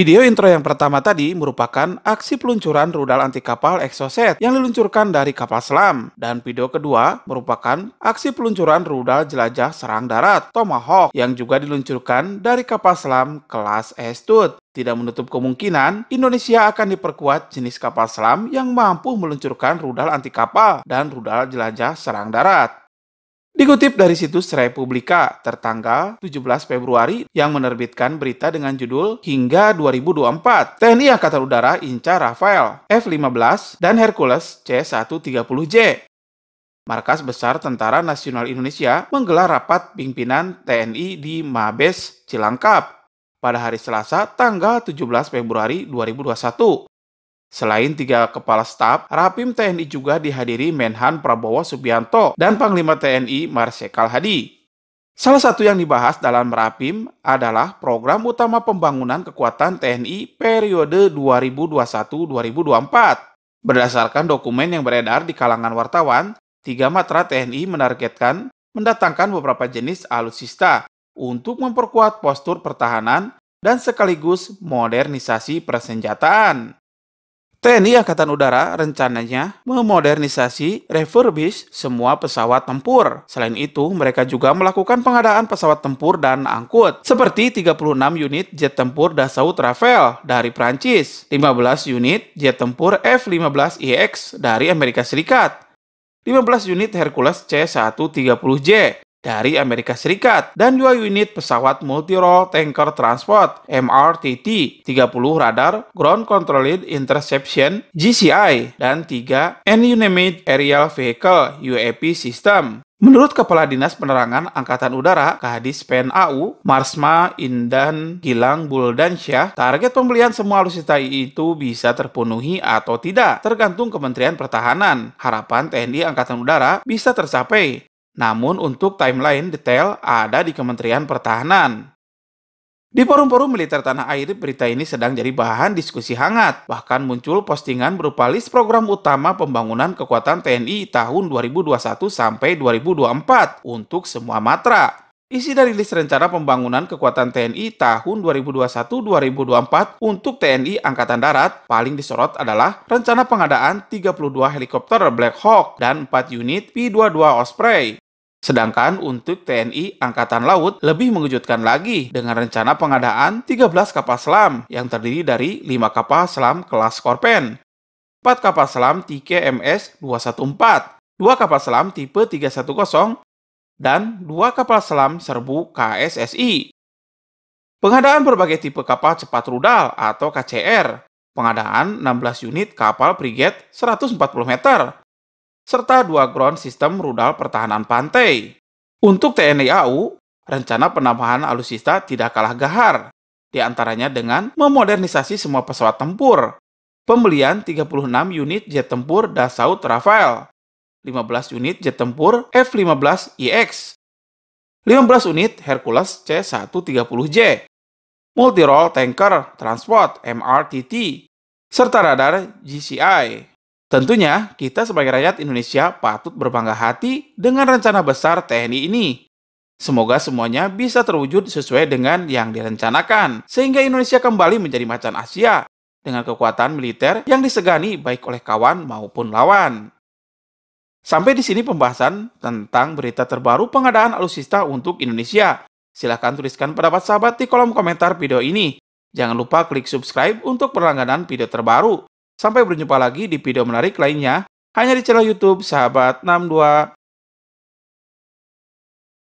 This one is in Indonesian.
Video intro yang pertama tadi merupakan aksi peluncuran rudal anti kapal Exocet yang diluncurkan dari kapal selam. Dan video kedua merupakan aksi peluncuran rudal jelajah serang darat Tomahawk yang juga diluncurkan dari kapal selam kelas Estut. Tidak menutup kemungkinan, Indonesia akan diperkuat jenis kapal selam yang mampu meluncurkan rudal anti kapal dan rudal jelajah serang darat. Dikutip dari situs Republika tertanggal 17 Februari yang menerbitkan berita dengan judul Hingga 2024, TNI Angkatan Udara incar Rafael F-15 dan Hercules C-130J. Markas Besar Tentara Nasional Indonesia menggelar rapat pimpinan TNI di Mabes Cilangkap pada hari Selasa tanggal 17 Februari 2021 Selain tiga kepala staf, Rapim TNI juga dihadiri Menhan Prabowo Subianto dan Panglima TNI Marsikal Hadi. Salah satu yang dibahas dalam Rapim adalah program utama pembangunan kekuatan TNI periode 2021-2024. Berdasarkan dokumen yang beredar di kalangan wartawan, tiga matra TNI menargetkan mendatangkan beberapa jenis alutsista untuk memperkuat postur pertahanan dan sekaligus modernisasi persenjataan. TNI Angkatan Udara rencananya memodernisasi, refurbish semua pesawat tempur. Selain itu, mereka juga melakukan pengadaan pesawat tempur dan angkut, seperti 36 unit jet tempur Dassault Rafale dari Prancis, 15 unit jet tempur F-15EX e dari Amerika Serikat, 15 unit Hercules C-130J, dari Amerika Serikat dan dua unit pesawat multirole tanker transport MRTT, 30 radar Ground Controlled Interception GCI, dan 3 Unmanned Aerial Vehicle UAP System. Menurut Kepala Dinas Penerangan Angkatan Udara Kadis PNAU, Marsma Indan Gilang Buldansyah, target pembelian semua alutsista itu bisa terpenuhi atau tidak, tergantung Kementerian Pertahanan. Harapan TNI Angkatan Udara bisa tercapai namun untuk timeline detail ada di Kementerian Pertahanan. Di forum-forum militer tanah air, berita ini sedang jadi bahan diskusi hangat. Bahkan muncul postingan berupa list program utama pembangunan kekuatan TNI tahun 2021 sampai 2024 untuk semua matra. Isi dari list rencana pembangunan kekuatan TNI tahun 2021-2024 untuk TNI Angkatan Darat paling disorot adalah rencana pengadaan 32 helikopter Black Hawk dan 4 unit P-22 Osprey. Sedangkan untuk TNI Angkatan Laut lebih mengejutkan lagi dengan rencana pengadaan 13 kapal selam yang terdiri dari 5 kapal selam kelas Korpen, 4 kapal selam TKMS 214, 2 kapal selam tipe 310 dan dua kapal selam serbu KSSI. Pengadaan berbagai tipe kapal cepat rudal atau KCR, pengadaan 16 unit kapal frigate 140 meter, serta dua ground system rudal pertahanan pantai. Untuk TNI AU, rencana penambahan alutsista tidak kalah gahar, di antaranya dengan memodernisasi semua pesawat tempur, pembelian 36 unit jet tempur Dassault Rafale, 15 unit jet tempur F-15EX, e 15 unit Hercules C-130J, multi tanker transport MRTT, serta radar GCI. Tentunya, kita sebagai rakyat Indonesia patut berbangga hati dengan rencana besar TNI ini. Semoga semuanya bisa terwujud sesuai dengan yang direncanakan, sehingga Indonesia kembali menjadi macan Asia dengan kekuatan militer yang disegani baik oleh kawan maupun lawan. Sampai di sini pembahasan tentang berita terbaru pengadaan alutsista untuk Indonesia. Silahkan tuliskan pendapat sahabat di kolom komentar video ini. Jangan lupa klik subscribe untuk perlangganan video terbaru. Sampai berjumpa lagi di video menarik lainnya, hanya di channel YouTube Sahabat 62.